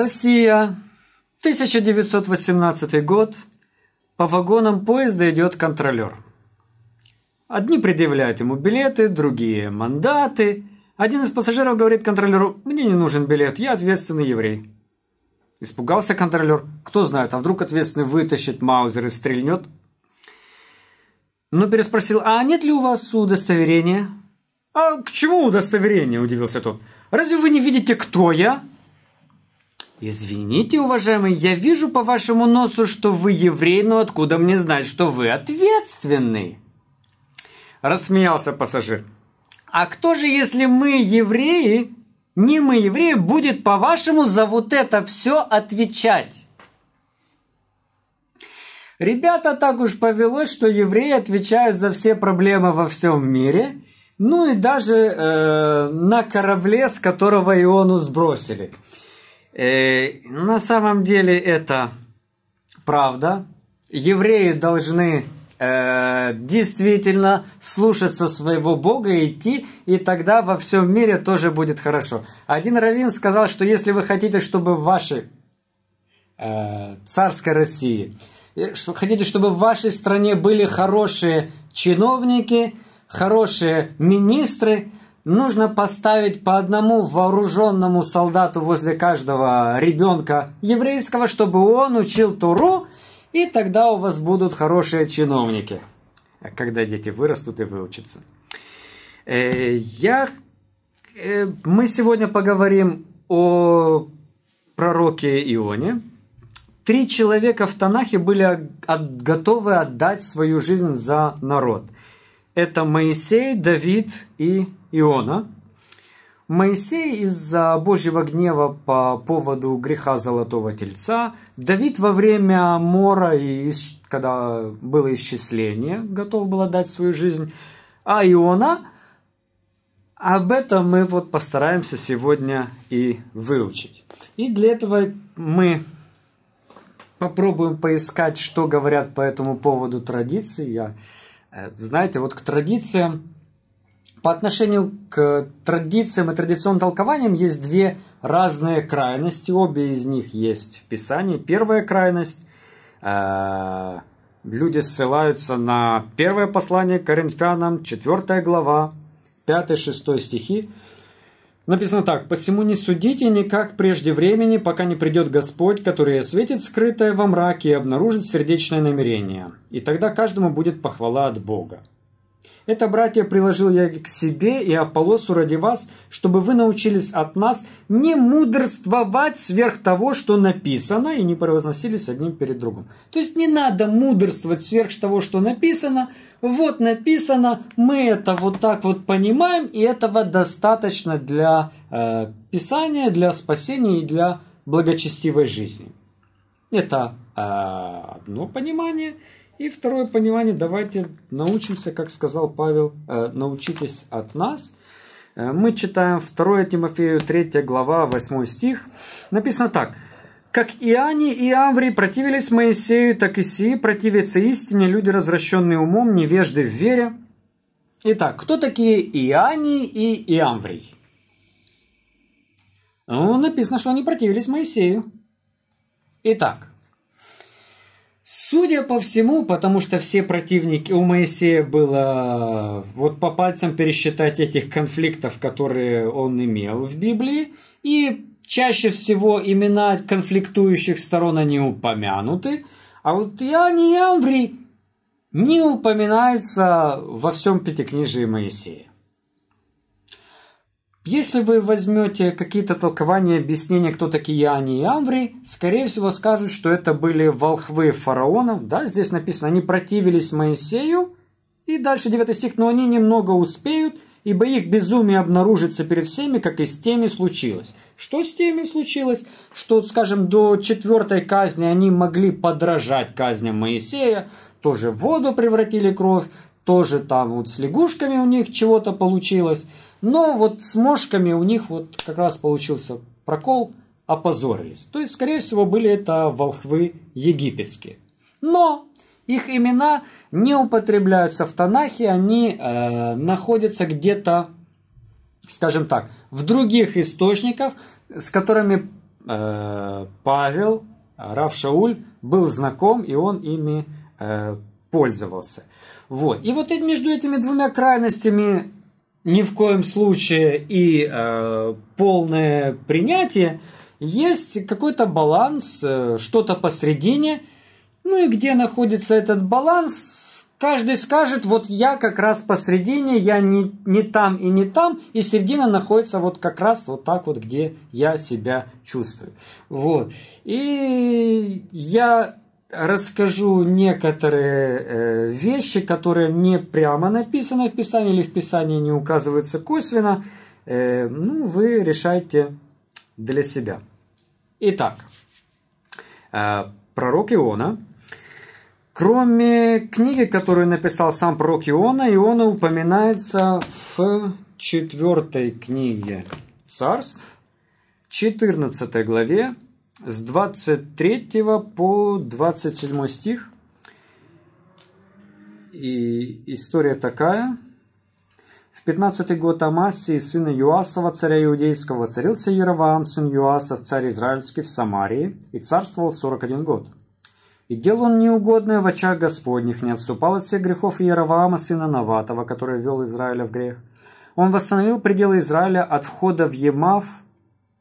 Россия, 1918 год. По вагонам поезда идет контролер. Одни предъявляют ему билеты, другие – мандаты. Один из пассажиров говорит контролеру «Мне не нужен билет, я ответственный еврей». Испугался контролер. Кто знает, а вдруг ответственный вытащит маузер и стрельнет? Но переспросил «А нет ли у вас удостоверения?» «А к чему удостоверение?» – удивился тот. «Разве вы не видите, кто я?» «Извините, уважаемый, я вижу по вашему носу, что вы еврей, но откуда мне знать, что вы ответственный?» Рассмеялся пассажир. «А кто же, если мы евреи, не мы евреи, будет, по-вашему, за вот это все отвечать?» Ребята так уж повелось, что евреи отвечают за все проблемы во всем мире, ну и даже э, на корабле, с которого Иону сбросили – Э, на самом деле это правда. Евреи должны э, действительно слушаться своего Бога, идти, и тогда во всем мире тоже будет хорошо. Один раввин сказал, что если вы хотите, чтобы в вашей э, царской России, э, что хотите, чтобы в вашей стране были хорошие чиновники, хорошие министры, нужно поставить по одному вооруженному солдату возле каждого ребенка еврейского, чтобы он учил Туру, и тогда у вас будут хорошие чиновники, когда дети вырастут и выучатся. Э, я... Э, мы сегодня поговорим о пророке Ионе. Три человека в Танахе были от... готовы отдать свою жизнь за народ. Это Моисей, Давид и Иона, Моисей из-за Божьего гнева по поводу греха Золотого Тельца, Давид во время мора, и когда было исчисление, готов был отдать свою жизнь, а Иона, об этом мы вот постараемся сегодня и выучить. И для этого мы попробуем поискать, что говорят по этому поводу традиции. Я, э, знаете, вот к традициям по отношению к традициям и традиционным толкованиям есть две разные крайности, обе из них есть в Писании. Первая крайность э люди ссылаются на первое послание к Коринфянам, 4 глава, 5-6 стихи. Написано так, «Посему не судите никак прежде времени, пока не придет Господь, который осветит скрытое во мраке и обнаружит сердечное намерение, и тогда каждому будет похвала от Бога». Это, братья, приложил я к себе и Аполлосу ради вас, чтобы вы научились от нас не мудрствовать сверх того, что написано, и не превозносились одним перед другом. То есть не надо мудрствовать сверх того, что написано. Вот написано, мы это вот так вот понимаем, и этого достаточно для э, Писания, для спасения и для благочестивой жизни. Это э, одно понимание – и второе понимание, давайте научимся, как сказал Павел, э, научитесь от нас. Э, мы читаем 2 Тимофею 3 глава 8 стих. Написано так. Как Иоанни и Амври противились Моисею, так и сии противятся истине люди, развращенные умом, невежды в вере. Итак, кто такие Иоанни и Иамврий? Ну, написано, что они противились Моисею. Итак, Судя по всему, потому что все противники у Моисея было вот по пальцам пересчитать этих конфликтов, которые он имел в Библии, и чаще всего имена конфликтующих сторон они упомянуты, а вот я не Ямври не упоминаются во всем Пятикнижии Моисея. Если вы возьмете какие-то толкования, объяснения, кто такие Ани и Амври, скорее всего скажут, что это были волхвы фараонов. Да, здесь написано, они противились Моисею. И дальше 9 стих, но они немного успеют, ибо их безумие обнаружится перед всеми, как и с теми случилось. Что с теми случилось? Что, скажем, до четвертой казни они могли подражать казням Моисея, тоже в воду превратили кровь, тоже там вот с лягушками у них чего-то получилось. Но вот с мошками у них вот как раз получился прокол, опозорились. То есть, скорее всего, были это волхвы египетские. Но их имена не употребляются в Танахе, они э, находятся где-то, скажем так, в других источниках, с которыми э, Павел, Рав Шауль, был знаком, и он ими э, пользовался. Вот. И вот между этими двумя крайностями ни в коем случае и э, полное принятие, есть какой-то баланс, э, что-то посредине. Ну и где находится этот баланс, каждый скажет, вот я как раз посредине, я не, не там и не там, и середина находится вот как раз вот так вот, где я себя чувствую. Вот. И я расскажу некоторые э, вещи, которые не прямо написаны в Писании или в Писании не указываются косвенно. Э, ну, вы решайте для себя. Итак, э, пророк Иона. Кроме книги, которую написал сам пророк Иона, Иона упоминается в четвертой книге царств, 14 главе, с 23 по 27 стих. И история такая. В 15 год Амасии, сына Юасова, царя Иудейского, царился Яроваам, сын Юасов, царь Израильский, в Самарии, и царствовал 41 год. И делал он неугодное в очах Господних, не отступал от всех грехов Яроваама, сына Наватова, который ввел Израиля в грех. Он восстановил пределы Израиля от входа в Емав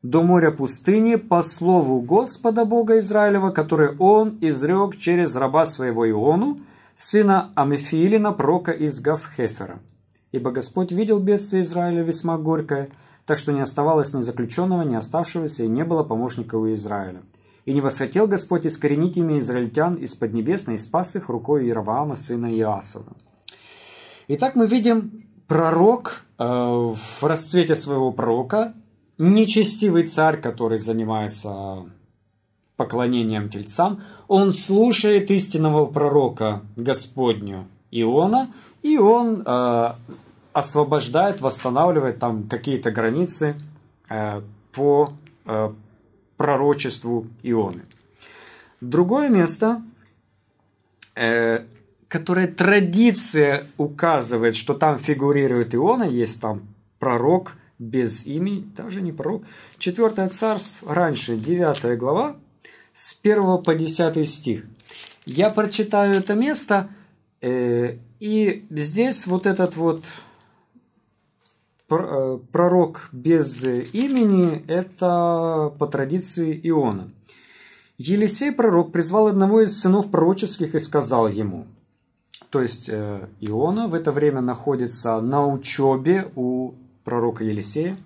до моря пустыни по слову Господа Бога Израилева, который он изрек через раба своего Иону, сына Амефиилина, прока из Гавхефера. Ибо Господь видел бедствие Израиля весьма горькое, так что не оставалось ни заключенного, ни оставшегося, и не было помощника у Израиля. И не восхотел Господь искоренить имя израильтян из Поднебесной и спас их рукой Иераваама, сына Иасова. Итак, мы видим пророк э, в расцвете своего пророка Нечестивый царь, который занимается поклонением тельцам, он слушает истинного пророка Господню Иона, и он э, освобождает, восстанавливает там какие-то границы э, по э, пророчеству Ионы. Другое место, э, которое традиция указывает, что там фигурирует Иона, есть там пророк – без имени, также не пророк. Четвертое царство, раньше, девятая глава, с 1 по 10 стих. Я прочитаю это место, э, и здесь вот этот вот э, пророк без имени – это по традиции Иона. Елисей пророк призвал одного из сынов пророческих и сказал ему, то есть э, Иона в это время находится на учебе у пророка Елисея.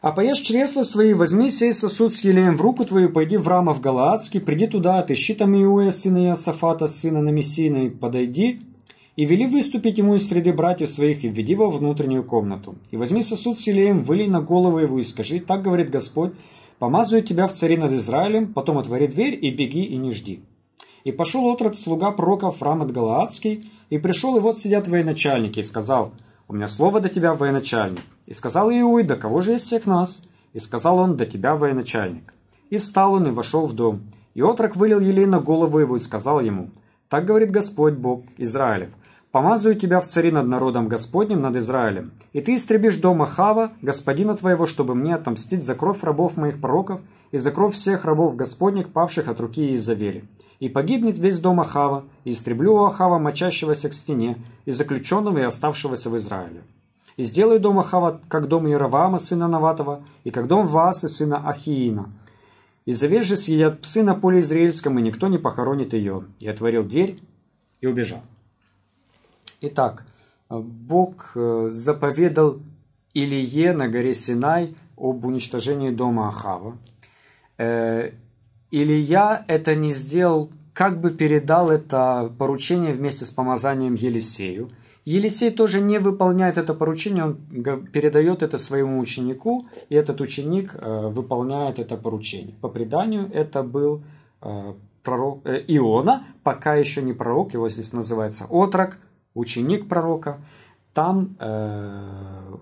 «А поешь чресла свои, возьми сей сосуд с елеем в руку твою, пойди в Рамов Галаадский, приди туда, отыщи там Иуэ, сына Иосафата, сына Намесина, и подойди, и вели выступить ему из среды братьев своих, и введи во внутреннюю комнату. И возьми сосуд с елеем, вылей на голову его, и скажи, так говорит Господь, помазываю тебя в царе над Израилем, потом отвори дверь, и беги, и не жди». И пошел отрод слуга Пророка в рамот Галаадский, и пришел, и вот сидят твои начальники и сказал – у меня слово до тебя, военачальник. И сказал Иуи, Иуида, кого же из всех нас? И сказал он, до тебя, военачальник. И встал он и вошел в дом. И отрок вылил елей на голову его и сказал ему, так говорит Господь Бог Израилев, Помазаю тебя в цари над народом Господним, над Израилем. И ты истребишь дома Хава, господина твоего, чтобы мне отомстить за кровь рабов моих пророков и за кровь всех рабов Господних, павших от руки Изавели. И погибнет весь дом Ахава, и истреблю Ахава, мочащегося к стене, и заключенного, и оставшегося в Израиле. И сделаю дом Ахава, как дом Иераваама, сына Наватова, и как дом Ваасы, сына Ахиина. И завежи съедят псы на поле Израильском, и никто не похоронит ее. И отворил дверь и убежал. Итак, Бог э, заповедал Илие на горе Синай об уничтожении дома Ахава. Э, Илия это не сделал, как бы передал это поручение вместе с помазанием Елисею. Елисей тоже не выполняет это поручение, он передает это своему ученику, и этот ученик э, выполняет это поручение. По преданию это был пророк Иона, пока еще не пророк, его здесь называется отрок – ученик пророка, там э,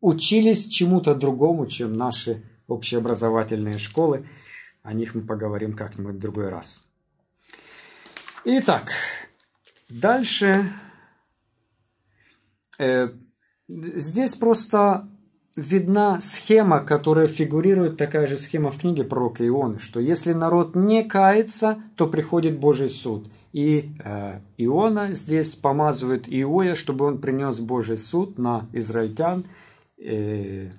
учились чему-то другому, чем наши общеобразовательные школы. О них мы поговорим как-нибудь в другой раз. Итак, дальше. Э, здесь просто видна схема, которая фигурирует, такая же схема в книге пророка Ионы, что если народ не кается, то приходит Божий суд – и э, Иона здесь помазывает Иоя, чтобы он принес Божий суд на израильтян. Э,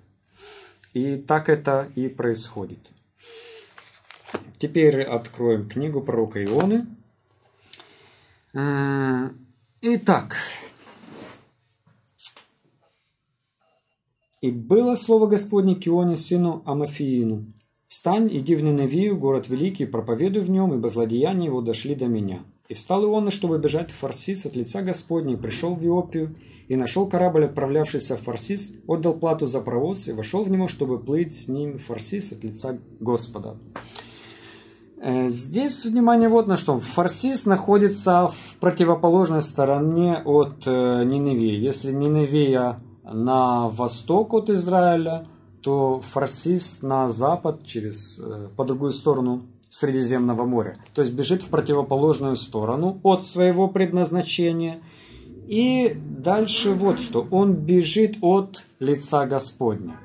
и так это и происходит. Теперь откроем книгу пророка Ионы. Э, итак. «И было слово Господне к Ионе, сыну Амафиину, «Встань, иди в Ниневию, город великий, проповедуй в нем, ибо злодеяния его дошли до меня». И встал Иона, чтобы бежать в Фарсис от лица Господня, и пришел в Иопию, и нашел корабль, отправлявшийся в Фарсис, отдал плату за провоз и вошел в него, чтобы плыть с ним в Фарсис от лица Господа. Э, здесь внимание вот на что. Фарсис находится в противоположной стороне от э, Ниневии. Если Ниневия на восток от Израиля, то Фарсис на запад, через, э, по другую сторону Средиземного моря. То есть бежит в противоположную сторону от своего предназначения. И дальше вот что. Он бежит от лица Господня.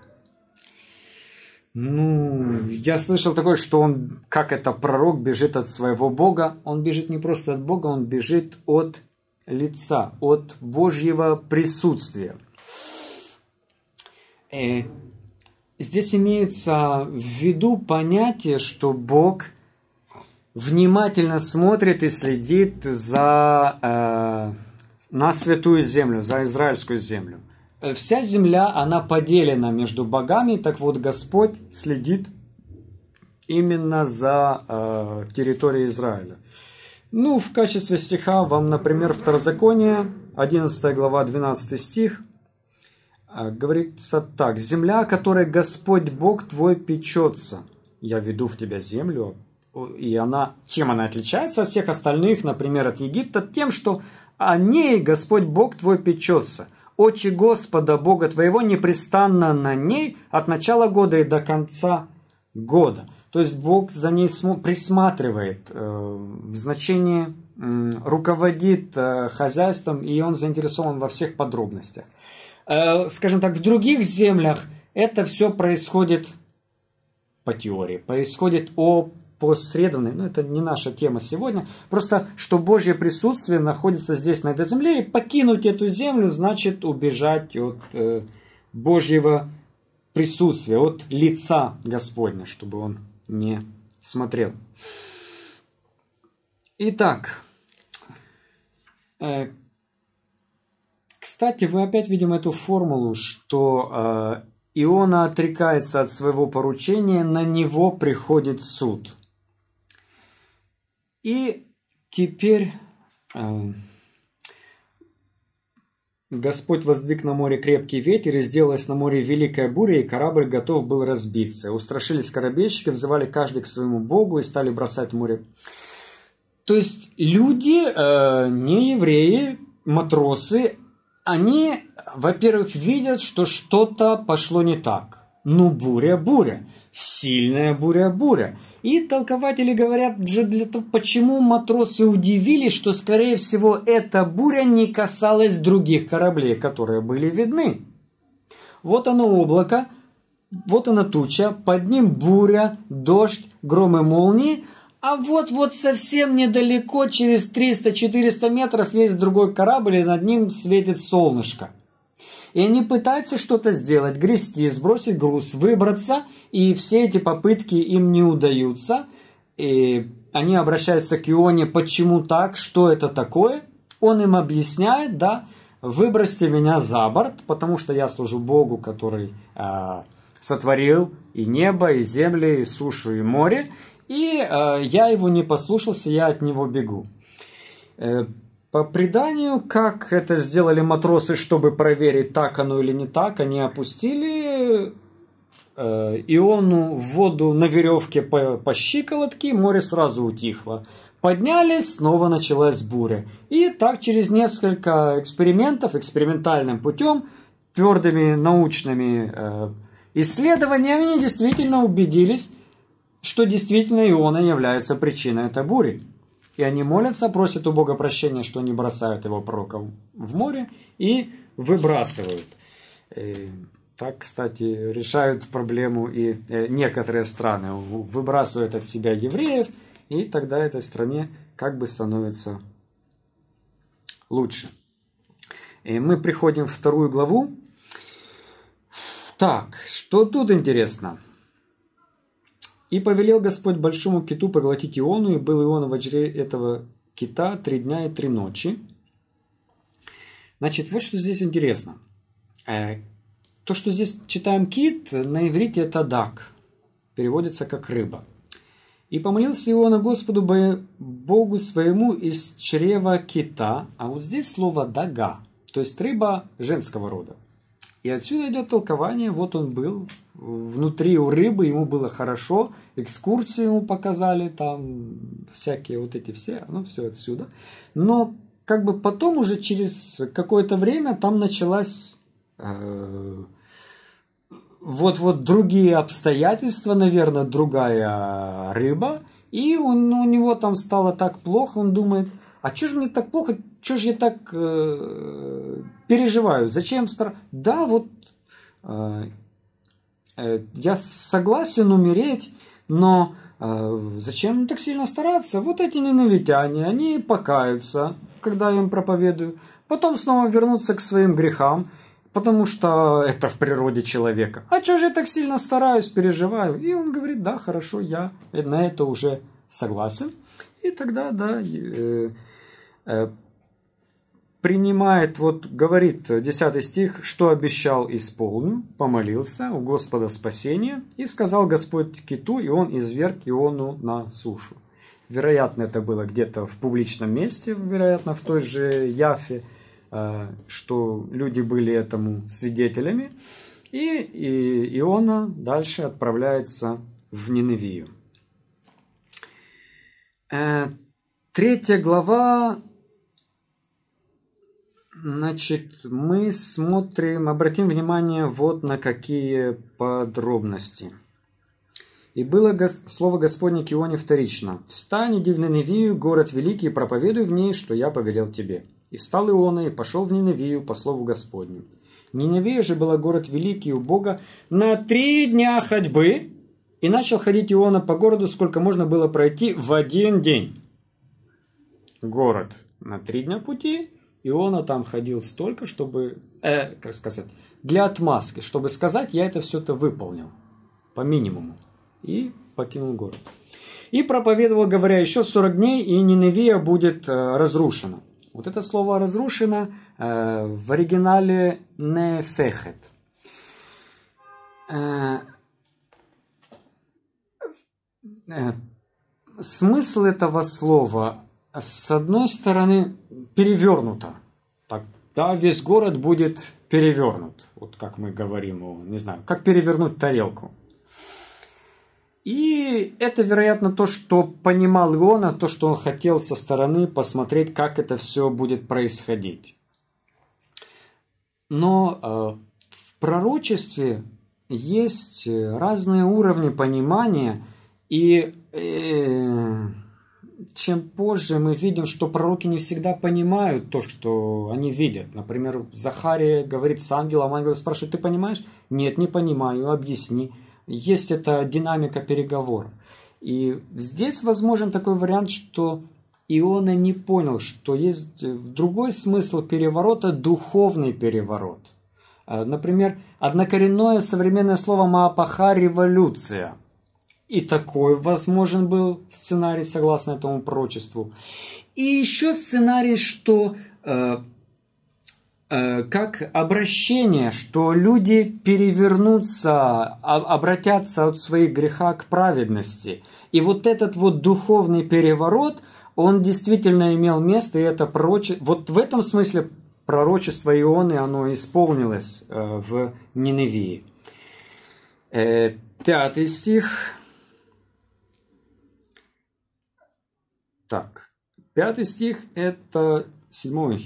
Ну, я слышал такое, что он, как это пророк, бежит от своего Бога. Он бежит не просто от Бога, он бежит от лица, от Божьего присутствия. И э, здесь имеется в виду понятие, что Бог внимательно смотрит и следит за э, на святую землю, за израильскую землю. Э, вся земля, она поделена между богами, так вот Господь следит именно за э, территорией Израиля. Ну, в качестве стиха вам, например, Второзаконие, 11 глава, 12 стих, э, говорится так. «Земля, которой Господь Бог твой печется, я веду в тебя землю, и она, чем она отличается от всех остальных, например, от Египта, тем, что о ней Господь Бог твой печется. Очи Господа Бога твоего непрестанно на ней от начала года и до конца года. То есть Бог за ней присматривает, э, в значении руководит э, хозяйством, и он заинтересован во всех подробностях. Э, скажем так, в других землях это все происходит по теории, происходит о посредованный, но это не наша тема сегодня, просто что Божье присутствие находится здесь, на этой земле, и покинуть эту землю значит убежать от э, Божьего присутствия, от лица Господня, чтобы он не смотрел. Итак, э, кстати, вы опять видим эту формулу, что э, Иона отрекается от своего поручения, на него приходит суд – и теперь э, Господь воздвиг на море крепкий ветер, и сделалось на море великая буря, и корабль готов был разбиться. Устрашились корабельщики, взывали каждый к своему богу и стали бросать в море. То есть люди, э, не евреи, матросы, они, во-первых, видят, что что-то пошло не так – ну, буря, буря. Сильная буря, буря. И толкователи говорят же для того, почему матросы удивились, что, скорее всего, эта буря не касалась других кораблей, которые были видны. Вот оно облако, вот она туча, под ним буря, дождь, громы молнии, а вот-вот совсем недалеко, через 300-400 метров, есть другой корабль, и над ним светит солнышко – и они пытаются что-то сделать, грести, сбросить груз, выбраться, и все эти попытки им не удаются. И они обращаются к Ионе, почему так, что это такое. Он им объясняет, да, выбросьте меня за борт, потому что я служу Богу, который э, сотворил и небо, и земли, и сушу, и море, и э, я его не послушался, я от него бегу. Э, по преданию, как это сделали матросы, чтобы проверить, так оно или не так, они опустили э, Иону в воду на веревке по, по щиколотке, море сразу утихло. Поднялись, снова началась буря. И так через несколько экспериментов, экспериментальным путем, твердыми научными э, исследованиями, действительно убедились, что действительно Иона является причиной этой бури. И они молятся, просят у Бога прощения, что они бросают его пророков в море и выбрасывают. И э, так, кстати, решают проблему и э, некоторые страны. Выбрасывают от себя евреев, и тогда этой стране как бы становится лучше. И мы приходим в вторую главу. Так, что тут интересно? И повелел Господь большому киту поглотить Иону, и был ион в очре этого кита три дня и три ночи. Значит, вот что здесь интересно. Э, то, что здесь читаем кит, на иврите это дак, переводится как рыба. И помолился Иона Господу Богу своему из чрева кита, а вот здесь слово дага, то есть рыба женского рода. И отсюда идет толкование, вот он был внутри у рыбы, ему было хорошо, экскурсию ему показали, там всякие вот эти все, ну все отсюда. Но как бы потом уже через какое-то время там началась э, вот-вот другие обстоятельства, наверное, другая рыба, и он, у него там стало так плохо, он думает, а что же мне так плохо, что же я так э, переживаю, зачем стар... Да, вот э, Э, я согласен умереть, но э, зачем так сильно стараться? Вот эти ненавитяне, они покаются, когда я им проповедую, потом снова вернутся к своим грехам, потому что это в природе человека. А что же я так сильно стараюсь, переживаю? И он говорит, да, хорошо, я на это уже согласен. И тогда, да, э, принимает, вот говорит 10 стих, что обещал, исполню, помолился у Господа спасения и сказал Господь киту, и он изверг Иону на сушу. Вероятно, это было где-то в публичном месте, вероятно, в той же Яфе, э, что люди были этому свидетелями. и Иона дальше отправляется в Ниневию. Э, третья глава Значит, мы смотрим, обратим внимание вот на какие подробности. И было слово Господне к вторично. «Встань, иди в Ниневию, город великий, и проповедуй в ней, что я повелел тебе». И встал Иона и пошел в Ниневию по слову Господню. Ниневия же была город великий у Бога на три дня ходьбы, и начал ходить Иона по городу, сколько можно было пройти в один день. Город на три дня пути, Иона там ходил столько, чтобы, э, как сказать, для отмазки, чтобы сказать, я это все-то выполнил по минимуму. И покинул город. И проповедовал, говоря, еще 40 дней, и Ниневия будет э, разрушена. Вот это слово «разрушено» э, в оригинале «нефехет». Э, э, смысл этого слова с одной стороны, перевернуто. так да, весь город будет перевернут. Вот как мы говорим, не знаю, как перевернуть тарелку. И это, вероятно, то, что понимал Иона, то, что он хотел со стороны посмотреть, как это все будет происходить. Но э, в пророчестве есть разные уровни понимания, и э, чем позже мы видим, что пророки не всегда понимают то, что они видят. Например, Захария говорит с ангелом, а ангел спрашивает, ты понимаешь? Нет, не понимаю, объясни. Есть эта динамика переговоров. И здесь возможен такой вариант, что Иона не понял, что есть другой смысл переворота – духовный переворот. Э, например, однокоренное современное слово «маапаха» – «революция». И такой возможен был сценарий, согласно этому прочеству. И еще сценарий, что э, э, как обращение, что люди перевернутся, а, обратятся от своих греха к праведности. И вот этот вот духовный переворот, он действительно имел место, и это пророчество. Вот в этом смысле пророчество Ионы, оно исполнилось э, в Ниневии. Э, пятый стих. Так, пятый стих – это седьмой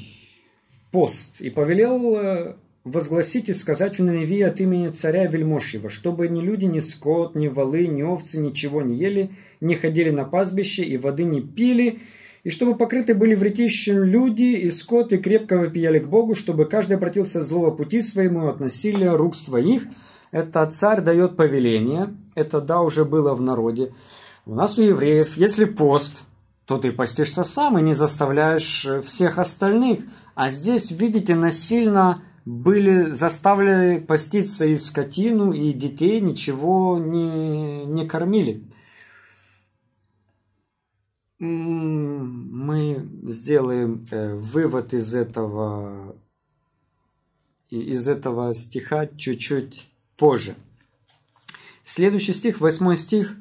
пост. «И повелел э, возгласить и сказать в Ниневии от имени царя Вельмошьего, чтобы ни люди, ни скот, ни волы, ни овцы ничего не ели, не ходили на пастбище и воды не пили, и чтобы покрыты были вретищем люди и скот, и крепко вопияли к Богу, чтобы каждый обратился от злого пути своему от насилия рук своих». Это царь дает повеление, это да, уже было в народе. У нас у евреев, если пост – то ты постишься сам и не заставляешь э, всех остальных. А здесь, видите, насильно были заставлены поститься и скотину, и детей ничего не, не кормили. М-м, мы сделаем э, вывод из этого, из этого стиха чуть-чуть позже. Следующий стих, восьмой стих.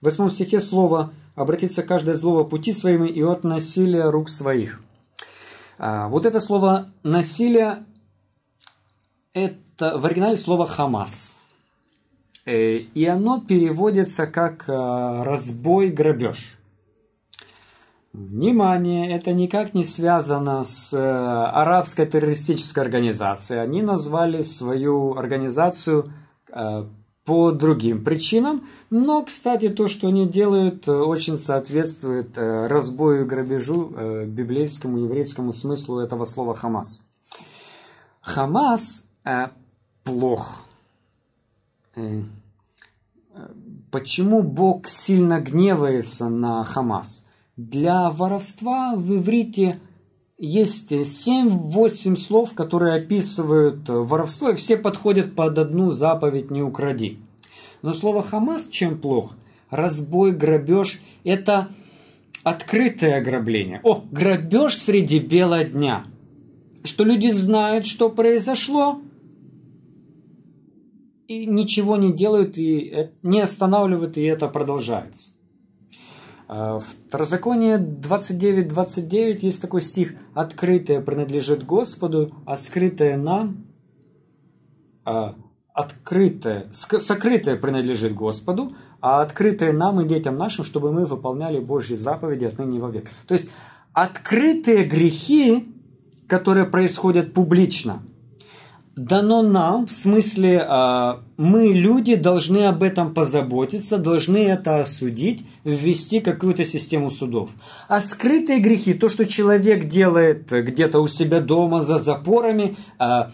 В восьмом стихе слово обратиться каждое злого пути своими и от насилия рук своих. А, вот это слово «насилие» – это в оригинале слово «хамас». Э, и оно переводится как а, «разбой, грабеж». Внимание, это никак не связано с э, арабской террористической организацией. Они назвали свою организацию э, по другим причинам. Но, кстати, то, что они делают, э, очень соответствует э, разбою и грабежу э, библейскому еврейскому смыслу этого слова «Хамас». Хамас плох. Почему Бог сильно гневается на Хамас? Для воровства в иврите – есть 7-8 э, слов, которые описывают э, воровство, и все подходят под одну заповедь «не укради». Но слово «хамас» чем плох? Разбой, грабеж – это открытое ограбление. О, грабеж среди бела дня. Что люди знают, что произошло, и ничего не делают, и э, не останавливают, и это продолжается. Э, Второзаконие 29.29 есть такой стих. «Открытое принадлежит Господу, а скрытое нам...» а, открытое, сокрытое принадлежит Господу, а открытое нам и детям нашим, чтобы мы выполняли Божьи заповеди отныне и вовек. То есть открытые грехи, которые происходят публично – дано нам, в смысле, а, мы, люди, должны об этом позаботиться, должны это осудить, ввести какую-то систему судов. А скрытые грехи, то, что человек делает где-то у себя дома за запорами, а,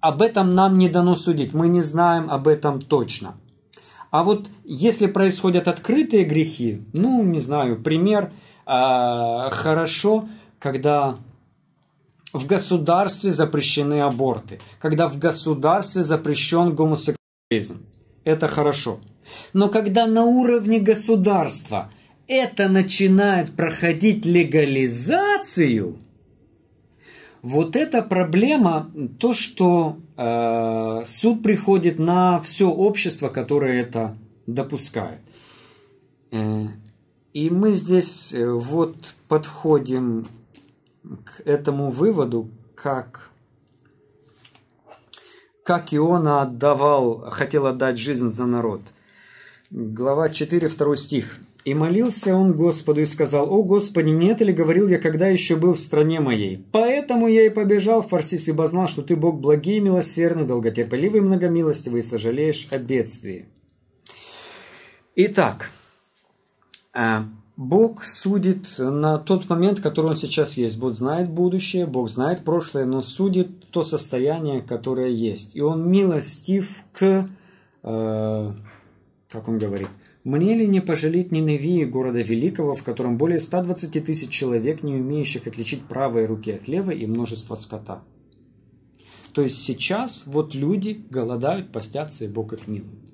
об этом нам не дано судить, мы не знаем об этом точно. А вот если происходят открытые грехи, ну, не знаю, пример, а, хорошо, когда в государстве запрещены аборты, когда в государстве запрещен гомосексуализм. Это хорошо. Но когда на уровне государства это начинает проходить легализацию, вот эта проблема, то, что э, суд приходит на все общество, которое это допускает. Э, и мы здесь э, вот подходим к этому выводу, как, как Иона отдавал, хотел отдать жизнь за народ. Глава 4, 2 стих. «И молился он Господу и сказал, «О Господи, нет ли, говорил я, когда еще был в стране моей? Поэтому я и побежал в Фарсис, ибо знал, что ты Бог благий, милосердный, долготерпеливый, многомилостивый, и сожалеешь о бедствии». Итак, э, Бог судит на тот момент, который он сейчас есть. Бог знает будущее, Бог знает прошлое, но судит то состояние, которое есть. И он милостив к, э, как он говорит, «Мне ли не пожалеть Ниневии, города великого, в котором более 120 тысяч человек, не умеющих отличить правые руки от левой и множество скота?» То есть сейчас вот люди голодают, постятся, и Бог их милует.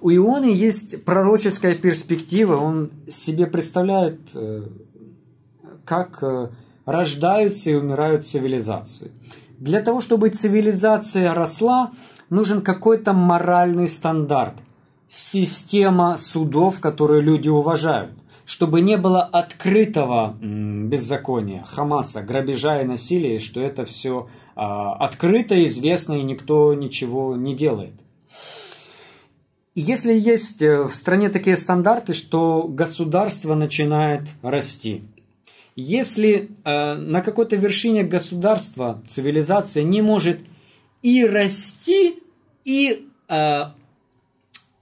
У Ионы есть пророческая перспектива, он себе представляет, э, как э, рождаются и умирают цивилизации. Для того, чтобы цивилизация росла, нужен какой-то моральный стандарт, система судов, которые люди уважают, чтобы не было открытого беззакония, Хамаса, грабежа и насилия, что это все а, открыто, известно и никто ничего не делает если есть э, в стране такие стандарты, что государство начинает расти, если э, на какой-то вершине государства цивилизация не может и расти, и э,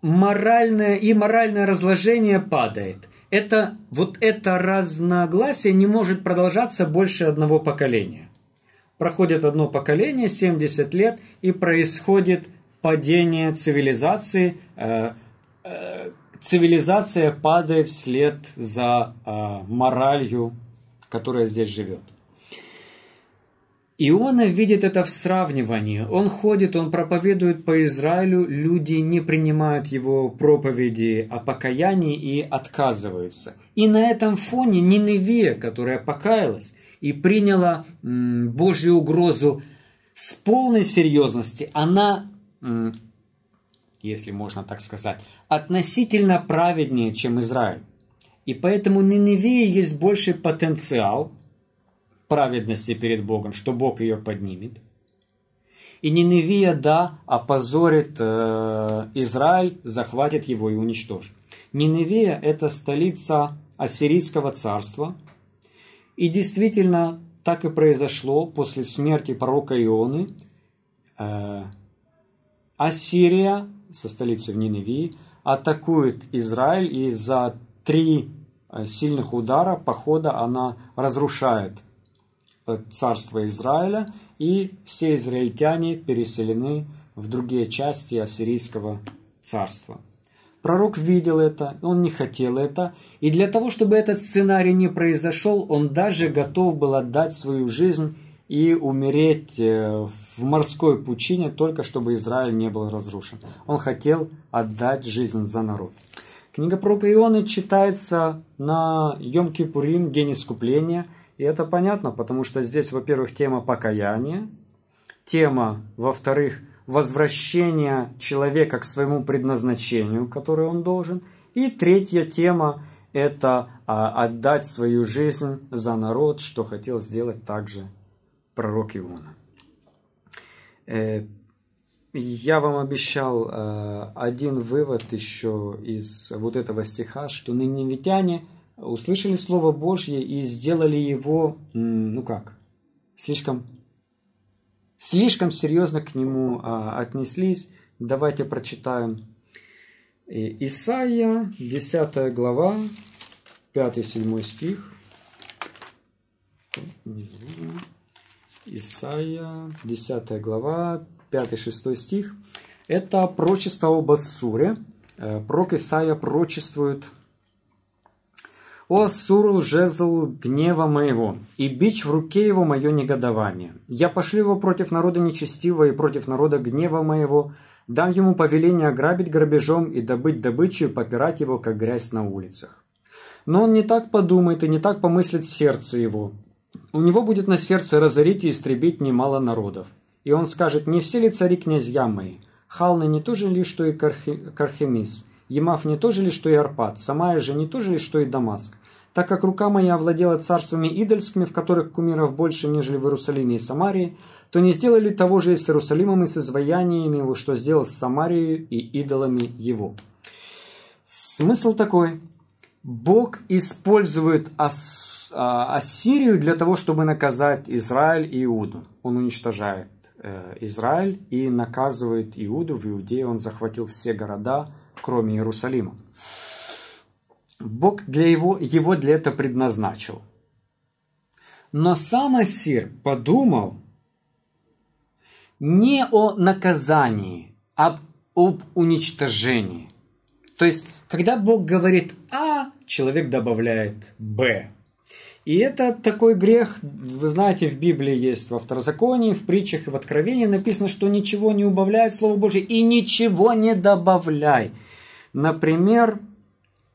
моральное, и моральное разложение падает. Это, вот это разногласие не может продолжаться больше одного поколения. Проходит одно поколение, 70 лет, и происходит – падение цивилизации, э, э, цивилизация падает вслед за э, моралью, которая здесь живет. Иона видит это в сравнивании. Он ходит, он проповедует по Израилю, люди не принимают его проповеди о покаянии и отказываются. И на этом фоне Ниневия, которая покаялась и приняла Божью угрозу с полной серьезности, она если можно так сказать, относительно праведнее, чем Израиль. И поэтому Ниневии есть больший потенциал праведности перед Богом, что Бог ее поднимет. И Ниневия, да, опозорит э, Израиль, захватит его и уничтожит. Ниневия – это столица Ассирийского царства. И действительно, так и произошло после смерти пророка Ионы. Э, Ассирия со столицей в Ниневии атакует Израиль, и за три э, сильных удара похода она разрушает э, царство Израиля, и все израильтяне переселены в другие части ассирийского царства. Пророк видел это, он не хотел это, и для того, чтобы этот сценарий не произошел, он даже готов был отдать свою жизнь и умереть э, в морской пучине, только чтобы Израиль не был разрушен. Он хотел отдать жизнь за народ. Книга про Ионы читается на Йом-Кипурим, День Искупления. И это понятно, потому что здесь, во-первых, тема покаяния, тема, во-вторых, возвращения человека к своему предназначению, которое он должен. И третья тема – это а, отдать свою жизнь за народ, что хотел сделать также пророк Иона. Э, я вам обещал э, один вывод еще из вот этого стиха, что ныневитяне услышали Слово Божье и сделали его, ну как, слишком, слишком серьезно к нему а, отнеслись. Давайте прочитаем э, Исаия, 10 глава, 5-7 стих. Не забыл. Исайя, 10 глава, 5-6 стих. Это прочество об Ассуре. Э, пророк Исаия пророчествует «О Ассуру жезл гнева моего, и бич в руке его мое негодование. Я пошлю его против народа нечестивого и против народа гнева моего, дам ему повеление ограбить грабежом и добыть добычу и попирать его, как грязь на улицах. Но он не так подумает и не так помыслит сердце его. У него будет на сердце разорить и истребить немало народов. И он скажет, не все ли цари князья мои? Халны не то же ли, что и Кархи... Кархемис? Емав не то же ли, что и Арпад? Самая же не то же ли, что и Дамаск? Так как рука моя овладела царствами идольскими, в которых кумиров больше, нежели в Иерусалиме и Самарии, то не сделали того же и с Иерусалимом, и с изваяниями его, что сделал с Самарией и идолами его. Смысл такой. Бог использует особенности а, Ассирию для того, чтобы наказать Израиль и Иуду. Он уничтожает э, Израиль и наказывает Иуду в Иудее. Он захватил все города, кроме Иерусалима. Бог для его, его для этого предназначил. Но сам Ассир подумал не о наказании, а об уничтожении. То есть, когда Бог говорит А, человек добавляет Б. И это такой грех, вы знаете, в Библии есть, во Второзаконии, в притчах и в Откровении написано, что ничего не убавляет Слово Божье и ничего не добавляй. Например,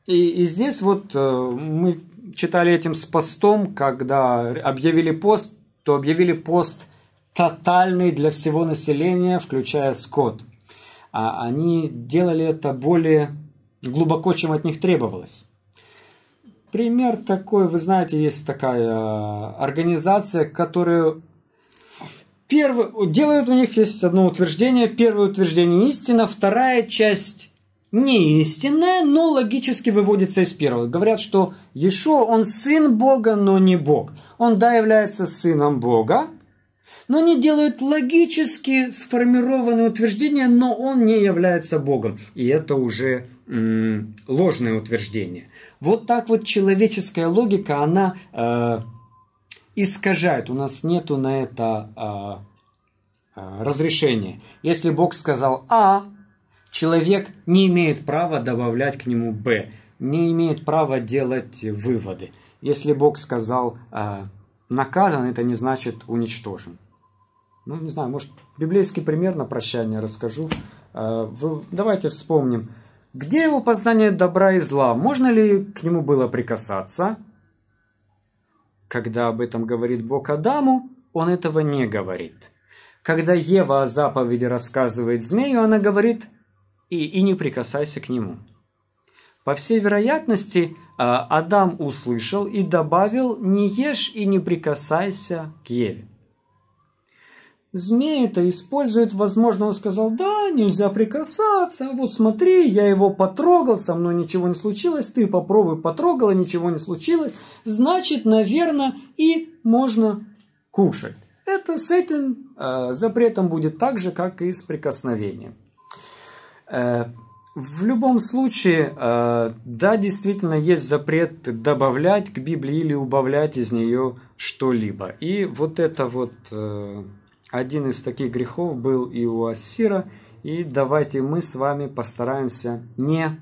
и, и здесь вот э, мы читали этим с постом, когда объявили пост, то объявили пост тотальный для всего населения, включая скот. А они делали это более глубоко, чем от них требовалось. Пример такой, вы знаете, есть такая э, организация, которая первый, делают у них есть одно утверждение, первое утверждение истина, вторая часть не истинная, но логически выводится из первого. Говорят, что Ешо, он сын Бога, но не Бог. Он, да, является сыном Бога, но они делают логически сформированные утверждения, но он не является Богом. И это уже ложное утверждение. Вот так вот человеческая логика, она э, искажает. У нас нету на это э, э, разрешения. Если Бог сказал А, человек не имеет права добавлять к нему Б, не имеет права делать выводы. Если Бог сказал э, наказан, это не значит уничтожен. Ну, не знаю, может, библейский пример на прощание расскажу. Э, вы, давайте вспомним где его познание добра и зла? Можно ли к нему было прикасаться? Когда об этом говорит Бог Адаму, он этого не говорит. Когда Ева о заповеди рассказывает змею, она говорит «и, и не прикасайся к нему». По всей вероятности, а, Адам услышал и добавил «не ешь и не прикасайся к Еве». Змей то использует, возможно, он сказал, да, нельзя прикасаться, вот смотри, я его потрогал, со мной ничего не случилось, ты попробуй потрогал, потрогала, ничего не случилось, значит, наверное, и можно кушать. Это с этим э, запретом будет так же, как и с прикосновением. Э, в любом случае, э, да, действительно есть запрет добавлять к Библии или убавлять из нее что-либо. И вот это вот... Э, один из таких грехов был и у Ассира, и давайте мы с вами постараемся не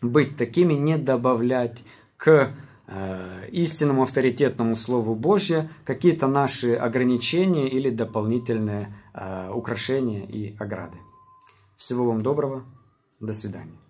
быть такими, не добавлять к э, истинному авторитетному Слову Божье какие-то наши ограничения или дополнительные э, украшения и ограды. Всего вам доброго, до свидания.